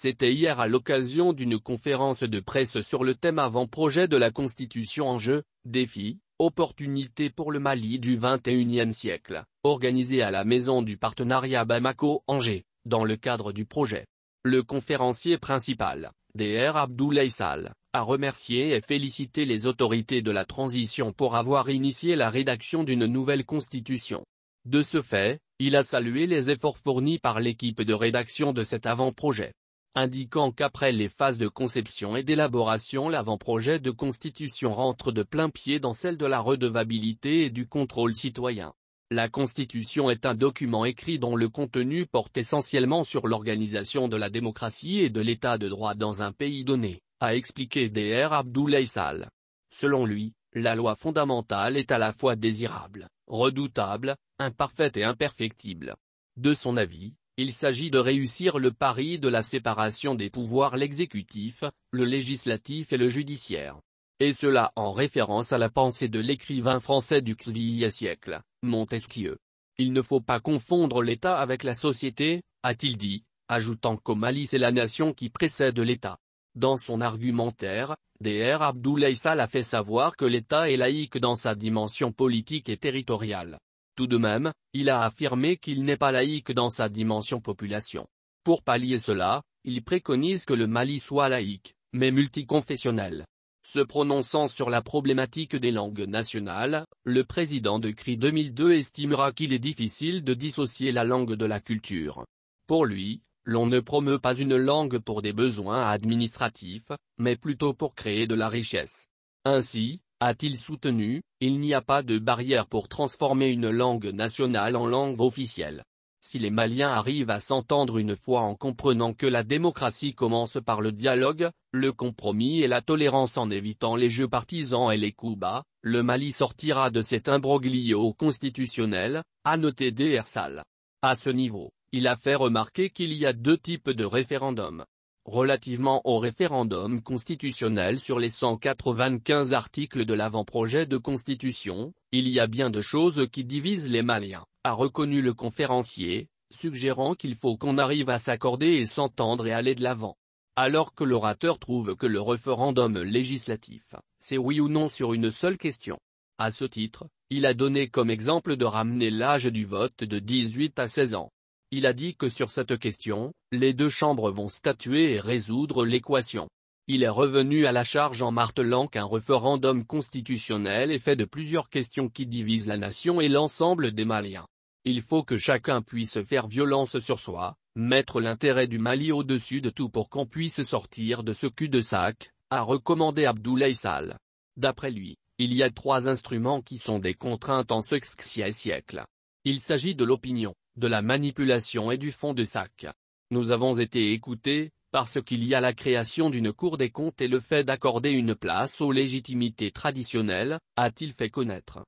C'était hier à l'occasion d'une conférence de presse sur le thème avant-projet de la Constitution en jeu, défi, opportunité pour le Mali du XXIe siècle, organisée à la Maison du Partenariat Bamako-Angers, dans le cadre du projet. Le conférencier principal, DR Abdoulaye Sal, a remercié et félicité les autorités de la transition pour avoir initié la rédaction d'une nouvelle constitution. De ce fait, il a salué les efforts fournis par l'équipe de rédaction de cet avant-projet indiquant qu'après les phases de conception et d'élaboration l'avant-projet de constitution rentre de plein pied dans celle de la redevabilité et du contrôle citoyen. La Constitution est un document écrit dont le contenu porte essentiellement sur l'organisation de la démocratie et de l'état de droit dans un pays donné, a expliqué Dr Abdoulaye Sall. Selon lui, la loi fondamentale est à la fois désirable, redoutable, imparfaite et imperfectible. De son avis, il s'agit de réussir le pari de la séparation des pouvoirs l'exécutif, le législatif et le judiciaire. Et cela en référence à la pensée de l'écrivain français du XVIIIe siècle, Montesquieu. Il ne faut pas confondre l'État avec la société, a-t-il dit, ajoutant qu'au Mali c'est la nation qui précède l'État. Dans son argumentaire, Dr Abdoulaye Sall a fait savoir que l'État est laïque dans sa dimension politique et territoriale. Tout de même, il a affirmé qu'il n'est pas laïque dans sa dimension population. Pour pallier cela, il préconise que le Mali soit laïque, mais multiconfessionnel. Se prononçant sur la problématique des langues nationales, le président de CRI 2002 estimera qu'il est difficile de dissocier la langue de la culture. Pour lui, l'on ne promeut pas une langue pour des besoins administratifs, mais plutôt pour créer de la richesse. Ainsi, a-t-il soutenu, il n'y a pas de barrière pour transformer une langue nationale en langue officielle. Si les Maliens arrivent à s'entendre une fois en comprenant que la démocratie commence par le dialogue, le compromis et la tolérance en évitant les jeux partisans et les coups bas, le Mali sortira de cet imbroglio constitutionnel, a noté Dersal. À ce niveau, il a fait remarquer qu'il y a deux types de référendums relativement au référendum constitutionnel sur les 195 articles de l'avant-projet de constitution, il y a bien de choses qui divisent les Maliens, a reconnu le conférencier, suggérant qu'il faut qu'on arrive à s'accorder et s'entendre et aller de l'avant. Alors que l'orateur trouve que le référendum législatif, c'est oui ou non sur une seule question. À ce titre, il a donné comme exemple de ramener l'âge du vote de 18 à 16 ans. Il a dit que sur cette question, les deux chambres vont statuer et résoudre l'équation. Il est revenu à la charge en martelant qu'un référendum constitutionnel est fait de plusieurs questions qui divisent la nation et l'ensemble des Maliens. Il faut que chacun puisse faire violence sur soi, mettre l'intérêt du Mali au-dessus de tout pour qu'on puisse sortir de ce cul-de-sac, a recommandé Abdoulaye Sall. D'après lui, il y a trois instruments qui sont des contraintes en ce siècle. Il s'agit de l'opinion, de la manipulation et du fond de sac. Nous avons été écoutés, parce qu'il y a la création d'une Cour des comptes et le fait d'accorder une place aux légitimités traditionnelles, a-t-il fait connaître.